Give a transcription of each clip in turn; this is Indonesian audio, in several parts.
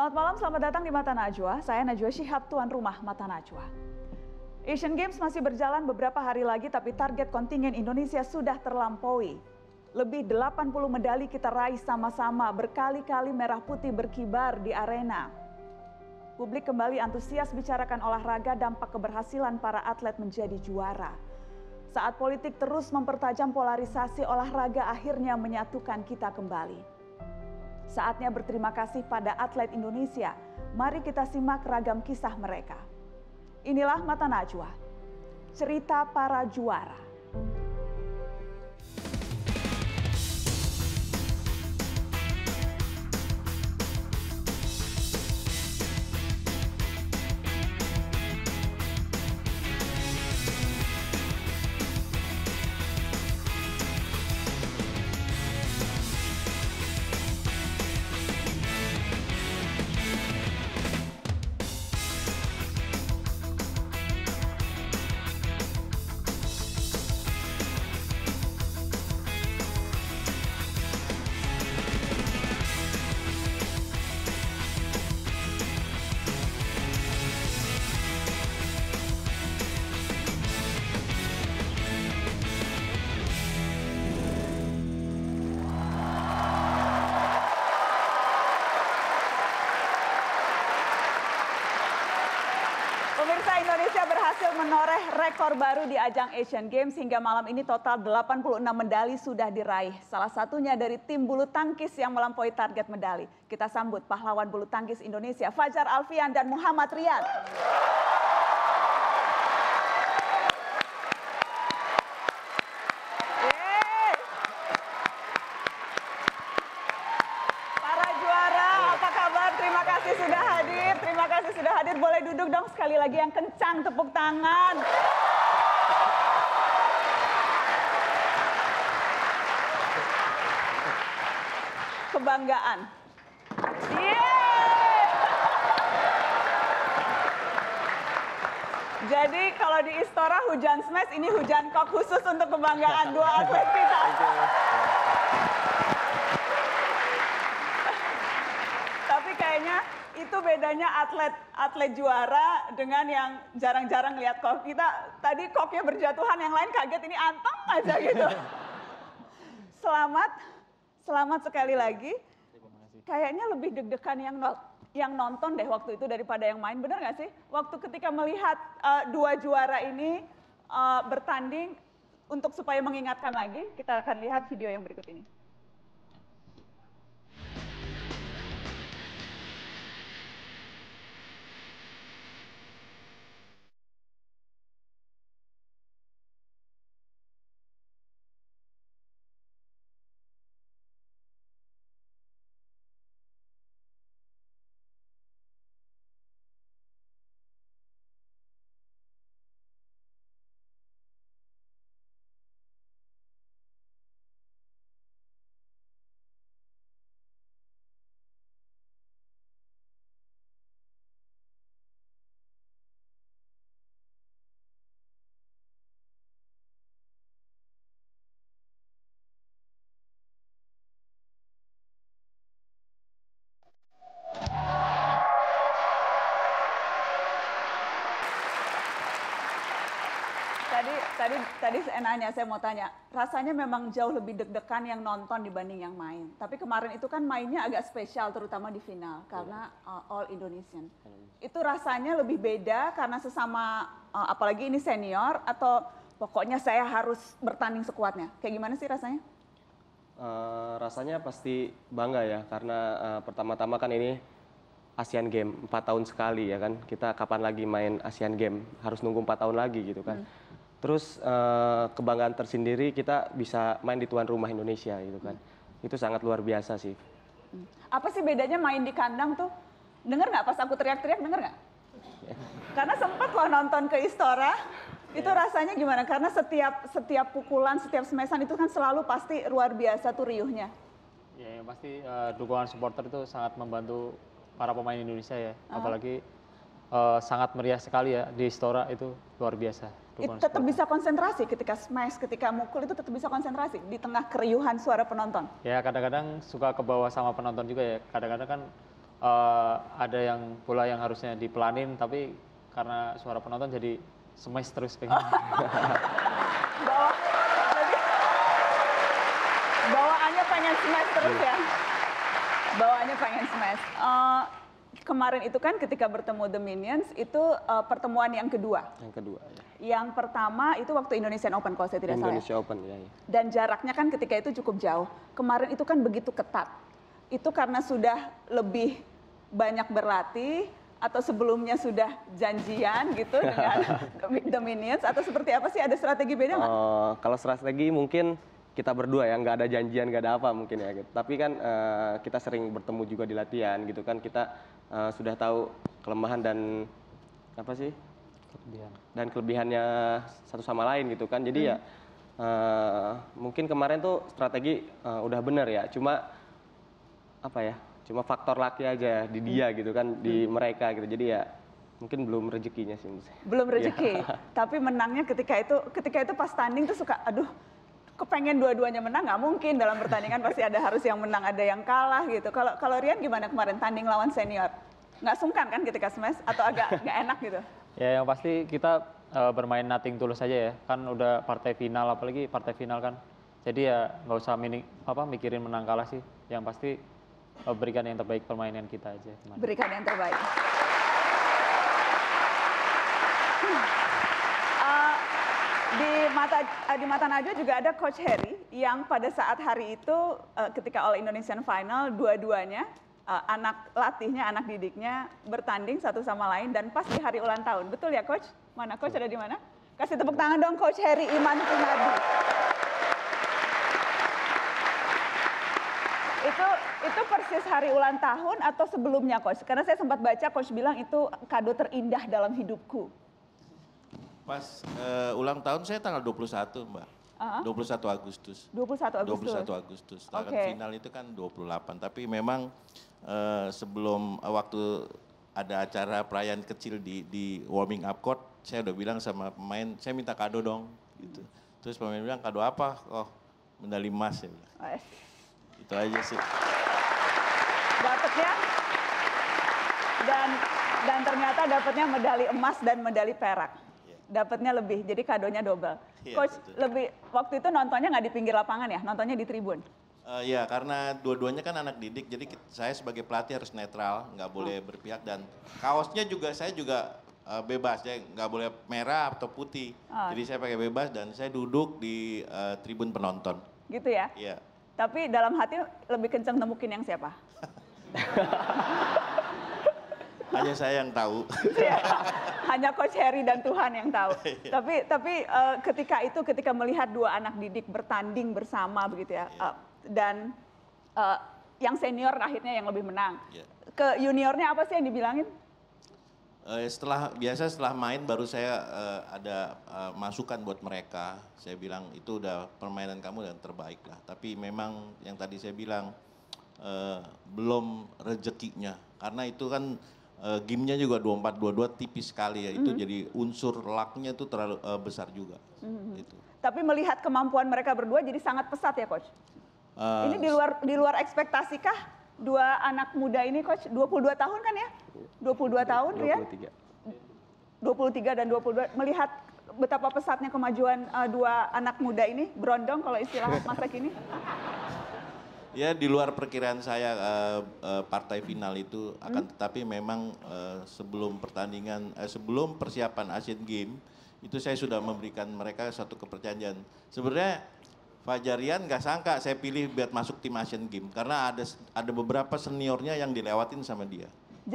Selamat malam, selamat datang di Mata Najwa. Saya Najwa Shihab, tuan rumah Mata Najwa. Asian Games masih berjalan beberapa hari lagi tapi target kontingen Indonesia sudah terlampaui. Lebih 80 medali kita raih sama-sama, berkali-kali merah putih berkibar di arena. Publik kembali antusias bicarakan olahraga dampak keberhasilan para atlet menjadi juara. Saat politik terus mempertajam polarisasi, olahraga akhirnya menyatukan kita kembali. Saatnya berterima kasih pada atlet Indonesia. Mari kita simak ragam kisah mereka. Inilah Mata Najwa, cerita para juara. Pemirsa Indonesia berhasil menoreh rekor baru di ajang Asian Games hingga malam ini total 86 medali sudah diraih. Salah satunya dari tim bulu tangkis yang melampaui target medali. Kita sambut pahlawan bulu tangkis Indonesia Fajar Alfian dan Muhammad Rian. hadir boleh duduk dong sekali lagi yang kencang tepuk tangan. Kebanggaan. Yeah. Jadi kalau di Istora hujan smash ini hujan kok khusus untuk kebanggaan dua atlet kita. itu bedanya atlet atlet juara dengan yang jarang-jarang lihat kok. Kita tadi koknya berjatuhan, yang lain kaget ini anteng aja gitu. selamat, selamat sekali lagi. Kayaknya lebih deg-degan yang yang nonton deh waktu itu daripada yang main, bener nggak sih? Waktu ketika melihat uh, dua juara ini uh, bertanding, untuk supaya mengingatkan lagi, kita akan lihat video yang berikut ini. tadi enaknya saya mau tanya, rasanya memang jauh lebih deg-degan yang nonton dibanding yang main. Tapi kemarin itu kan mainnya agak spesial, terutama di final iya. karena uh, all Indonesian. Hmm. Itu rasanya lebih beda karena sesama, uh, apalagi ini senior atau pokoknya saya harus bertanding sekuatnya. Kayak gimana sih rasanya? Uh, rasanya pasti bangga ya karena uh, pertama-tama kan ini Asian Game 4 tahun sekali ya kan kita kapan lagi main Asian Game harus nunggu 4 tahun lagi gitu kan. Hmm Terus uh, kebanggaan tersendiri kita bisa main di tuan rumah Indonesia gitu kan. Hmm. Itu sangat luar biasa sih. Hmm. Apa sih bedanya main di kandang tuh? Dengar nggak pas aku teriak-teriak denger nggak? Karena sempat loh nonton ke Istora, itu iya. rasanya gimana? Karena setiap setiap pukulan, setiap semesan itu kan selalu pasti luar biasa tuh riuhnya. Ya, ya pasti uh, dukungan supporter itu sangat membantu para pemain Indonesia ya, uh. apalagi uh, sangat meriah sekali ya di Istora itu luar biasa itu tetap bisa konsentrasi ketika smash, ketika mukul itu tetap bisa konsentrasi di tengah keriuhan suara penonton. Ya kadang-kadang suka ke bawah sama penonton juga ya. Kadang-kadang kan uh, ada yang bola yang harusnya dipelanin tapi karena suara penonton jadi smash terus kayak gitu. bawah, jadi, bawaannya pengen smash terus iya. ya. Bawaannya pengen smash. Uh, kemarin itu kan ketika bertemu The Minions itu uh, pertemuan yang kedua. Yang kedua. Ya. Yang pertama itu waktu Indonesian Open kalau saya tidak Indonesia salah. Indonesia Open ya, ya. Dan jaraknya kan ketika itu cukup jauh. Kemarin itu kan begitu ketat. Itu karena sudah lebih banyak berlatih atau sebelumnya sudah janjian gitu dengan The Minions atau seperti apa sih ada strategi beda nggak? Uh, kalau strategi mungkin kita berdua ya nggak ada janjian nggak ada apa mungkin ya gitu. tapi kan uh, kita sering bertemu juga di latihan gitu kan kita uh, sudah tahu kelemahan dan apa sih kelebihan. dan kelebihannya satu sama lain gitu kan jadi hmm. ya uh, mungkin kemarin tuh strategi uh, udah benar ya cuma apa ya cuma faktor laki aja ya, di dia hmm. gitu kan di hmm. mereka gitu jadi ya mungkin belum rezekinya sih belum iya. rezeki tapi menangnya ketika itu ketika itu pas standing tuh suka aduh kepengen dua-duanya menang nggak mungkin dalam pertandingan pasti ada harus yang menang ada yang kalah gitu. Kalau kalau Rian gimana kemarin tanding lawan senior? Nggak sungkan kan ketika smash atau agak nggak enak gitu? Ya yang pasti kita uh, bermain nothing tulus saja ya. Kan udah partai final apalagi partai final kan. Jadi ya nggak usah mini, apa mikirin menang kalah sih. Yang pasti uh, berikan yang terbaik permainan kita aja. Kemarin. Berikan yang terbaik di mata eh, di mata Najwa juga ada Coach Harry yang pada saat hari itu eh, ketika All Indonesian Final dua-duanya eh, anak latihnya anak didiknya bertanding satu sama lain dan pas di hari ulang tahun betul ya Coach mana Coach ada di mana kasih tepuk tangan dong Coach Harry Iman Kunadi itu itu persis hari ulang tahun atau sebelumnya coach karena saya sempat baca coach bilang itu kado terindah dalam hidupku Pas uh, ulang tahun saya tanggal 21, Mbak. Uh-huh. 21 Agustus. 21 Agustus. 21 Agustus. Target okay. final itu kan 28, tapi memang uh, sebelum uh, waktu ada acara perayaan kecil di di warming up court, saya udah bilang sama pemain, saya minta kado dong gitu. Terus pemain bilang kado apa? Oh, medali emas ya. Itu aja sih. ya dan dan ternyata dapatnya medali emas dan medali perak dapatnya lebih jadi kadonya double. Ya, Coach betul. lebih waktu itu nontonnya nggak di pinggir lapangan ya, nontonnya di tribun. Uh, ya karena dua-duanya kan anak didik, jadi saya sebagai pelatih harus netral, nggak boleh oh. berpihak dan kaosnya juga saya juga uh, bebas, saya nggak boleh merah atau putih, oh. jadi saya pakai bebas dan saya duduk di uh, tribun penonton. Gitu ya? Iya. Tapi dalam hati lebih kencang nemukin yang siapa? hanya saya yang tahu. Iya. hanya Coach Harry dan Tuhan yang tahu. Iya. tapi tapi uh, ketika itu ketika melihat dua anak didik bertanding bersama begitu ya yeah. Iya. uh, dan uh, yang senior akhirnya yang lebih menang. Yeah. Ke juniornya apa sih yang dibilangin? Eh, setelah biasa setelah main baru saya uh, ada uh, masukan buat mereka. Saya bilang itu udah permainan kamu yang terbaik lah. Tapi memang yang tadi saya bilang uh, belum rezekinya karena itu kan uh, eh, gimnya juga 2422 tipis sekali ya. Itu mm -hmm. jadi unsur laknya itu terlalu uh, besar juga. Mm -hmm. itu. Tapi melihat kemampuan mereka berdua jadi sangat pesat ya coach. Uh, ini di luar di luar ekspektasi kah dua anak muda ini coach 22 tahun kan ya? 22 tahun 23. ya? 23 dan 22 melihat betapa pesatnya kemajuan uh, dua anak muda ini, berondong kalau istilah masa kini ya di luar perkiraan saya uh, uh, partai final itu akan hmm? tetapi memang uh, sebelum pertandingan uh, sebelum persiapan Asian Games itu saya sudah memberikan mereka satu kepercayaan. Sebenarnya Fajarian nggak sangka saya pilih buat masuk tim Asian Games karena ada ada beberapa seniornya yang dilewatin sama dia.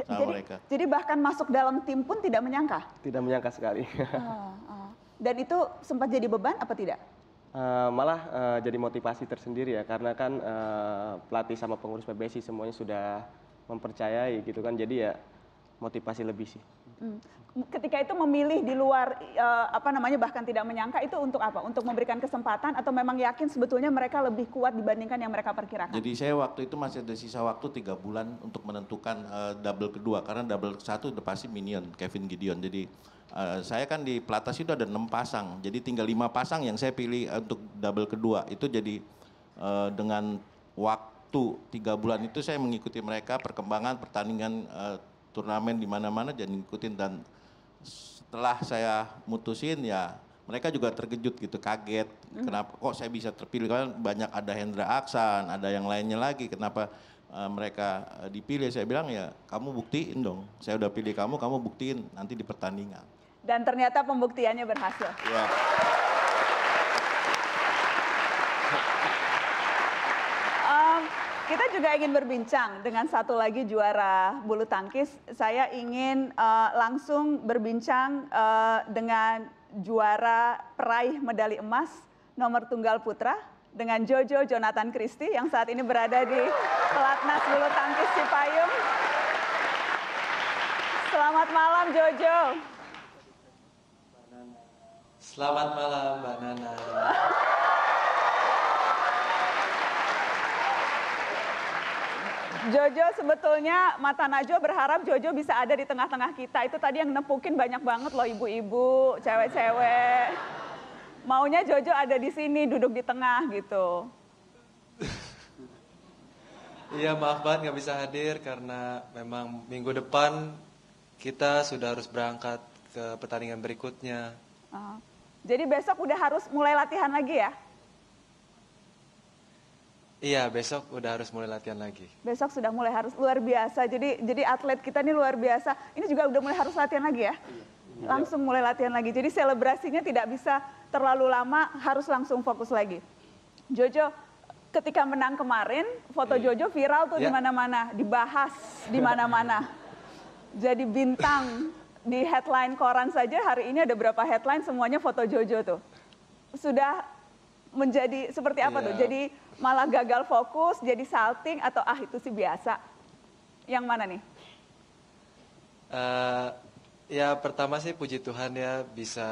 sama jadi, mereka. Jadi bahkan masuk dalam tim pun tidak menyangka. Tidak menyangka sekali. Ah, ah. Dan itu sempat jadi beban apa tidak? Uh, malah uh, jadi motivasi tersendiri ya karena kan uh, pelatih sama pengurus PBSI semuanya sudah mempercayai gitu kan jadi ya motivasi lebih sih. Hmm. Ketika itu memilih di luar uh, apa namanya bahkan tidak menyangka itu untuk apa? Untuk memberikan kesempatan atau memang yakin sebetulnya mereka lebih kuat dibandingkan yang mereka perkirakan? Jadi saya waktu itu masih ada sisa waktu tiga bulan untuk menentukan uh, double kedua karena double satu udah pasti minion Kevin Gideon jadi Uh, saya kan di pelatnas itu ada enam pasang, jadi tinggal lima pasang yang saya pilih eh, untuk double kedua. Itu jadi uh, dengan waktu tiga bulan itu saya mengikuti mereka perkembangan pertandingan uh, turnamen di mana-mana jadi ngikutin dan setelah saya mutusin ya mereka juga terkejut gitu kaget hmm. kenapa kok saya bisa terpilih kan banyak ada Hendra Aksan ada yang lainnya lagi kenapa uh, mereka dipilih saya bilang ya kamu buktiin dong saya udah pilih kamu kamu buktiin nanti di pertandingan dan ternyata pembuktiannya berhasil. Ya. Um, kita juga ingin berbincang dengan satu lagi juara bulu tangkis. Saya ingin uh, langsung berbincang uh, dengan juara peraih medali emas nomor tunggal putra dengan Jojo Jonathan Christie yang saat ini berada di pelatnas bulu tangkis Cipayung. Selamat malam Jojo. Selamat malam Mbak Nana. Jojo sebetulnya mata Najwa berharap Jojo bisa ada di tengah-tengah kita. Itu tadi yang nempukin banyak banget loh ibu-ibu, cewek-cewek. Maunya Jojo ada di sini, duduk di tengah gitu. Iya maaf banget nggak bisa hadir karena memang minggu depan kita sudah harus berangkat ke pertandingan berikutnya. Uh. Jadi besok udah harus mulai latihan lagi ya? Iya, besok udah harus mulai latihan lagi. Besok sudah mulai harus luar biasa. Jadi jadi atlet kita ini luar biasa. Ini juga udah mulai harus latihan lagi ya? Iya. Langsung mulai latihan lagi. Jadi selebrasinya tidak bisa terlalu lama, harus langsung fokus lagi. Jojo, ketika menang kemarin, foto iya. Jojo viral tuh ya. di iya. mana-mana, dibahas di mana-mana. Jadi bintang di headline koran saja hari ini ada berapa headline semuanya foto Jojo tuh. Sudah menjadi seperti apa yeah. tuh? Iya. Jadi malah gagal fokus, jadi salting atau ah itu sih biasa. Yang mana nih? Uh, ya pertama sih puji Tuhan ya bisa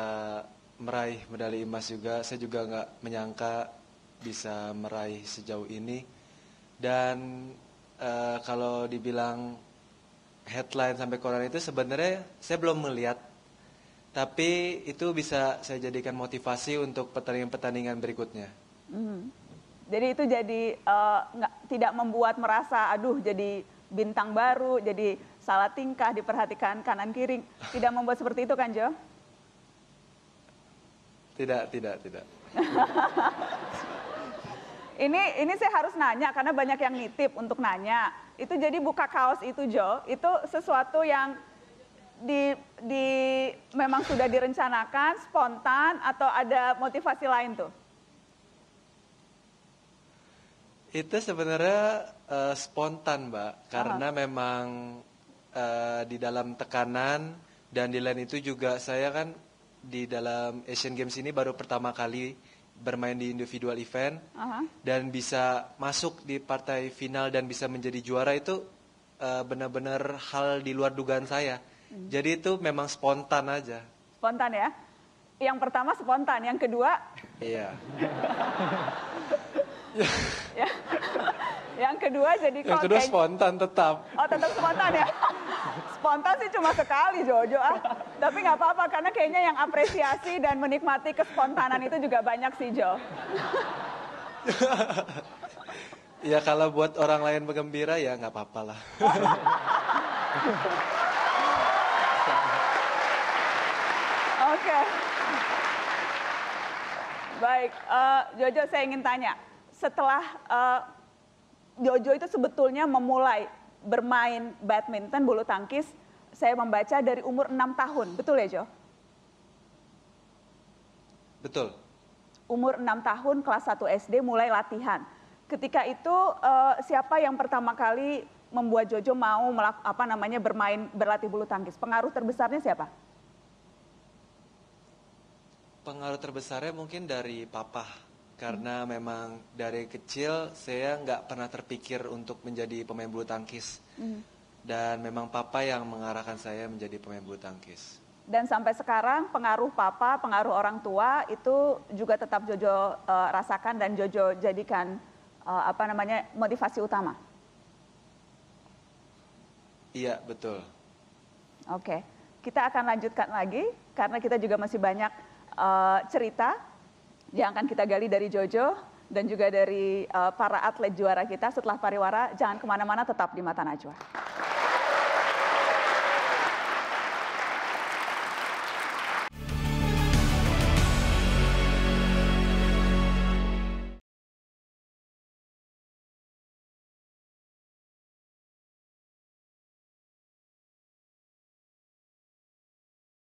meraih medali emas juga. Saya juga nggak menyangka bisa meraih sejauh ini. Dan uh, kalau dibilang headline sampai koran itu sebenarnya saya belum melihat tapi itu bisa saya jadikan motivasi untuk pertandingan-pertandingan berikutnya. Mm. Jadi itu jadi uh, eh, gak, tidak membuat merasa aduh jadi bintang baru, jadi salah tingkah diperhatikan kanan kiri, tidak membuat seperti itu kan Jo? Tidak, tidak, tidak. ini ini saya harus nanya karena banyak yang nitip untuk nanya. Itu jadi buka kaos itu Jo, itu sesuatu yang di di memang sudah direncanakan spontan atau ada motivasi lain tuh? Itu sebenarnya uh, spontan, Mbak, karena Aha. memang uh, di dalam tekanan dan di lain itu juga saya kan di dalam Asian Games ini baru pertama kali bermain di individual event uh -huh. dan bisa masuk di partai final dan bisa menjadi juara itu uh, benar-benar hal di luar dugaan saya. Hmm. Jadi itu memang spontan aja. Spontan ya? Yang pertama spontan, yang kedua? Iya. Ya. yang kedua jadi Yang kedua spontan tetap. Oh tetap spontan ya? spontan sih cuma sekali Jojo ah. Tapi nggak apa-apa karena kayaknya yang apresiasi dan menikmati kespontanan itu juga banyak sih Jo. ya kalau buat orang lain bergembira ya nggak apa-apa lah. Oke. Baik, uh, Jojo saya ingin tanya. Setelah uh, Jojo itu sebetulnya memulai bermain badminton bulu tangkis saya membaca dari umur 6 tahun, betul ya Jo? Betul. Umur 6 tahun kelas 1 SD mulai latihan. Ketika itu uh, siapa yang pertama kali membuat Jojo mau melak, apa namanya bermain berlatih bulu tangkis? Pengaruh terbesarnya siapa? Pengaruh terbesarnya mungkin dari papa karena memang dari kecil saya nggak pernah terpikir untuk menjadi pemain bulu tangkis mm. dan memang papa yang mengarahkan saya menjadi pemain bulu tangkis dan sampai sekarang pengaruh papa pengaruh orang tua itu juga tetap Jojo uh, rasakan dan Jojo jadikan uh, apa namanya motivasi utama iya betul oke okay. kita akan lanjutkan lagi karena kita juga masih banyak uh, cerita yang akan kita gali dari Jojo dan juga dari eh, para atlet juara kita setelah pariwara. Jangan kemana-mana, tetap di Mata Najwa.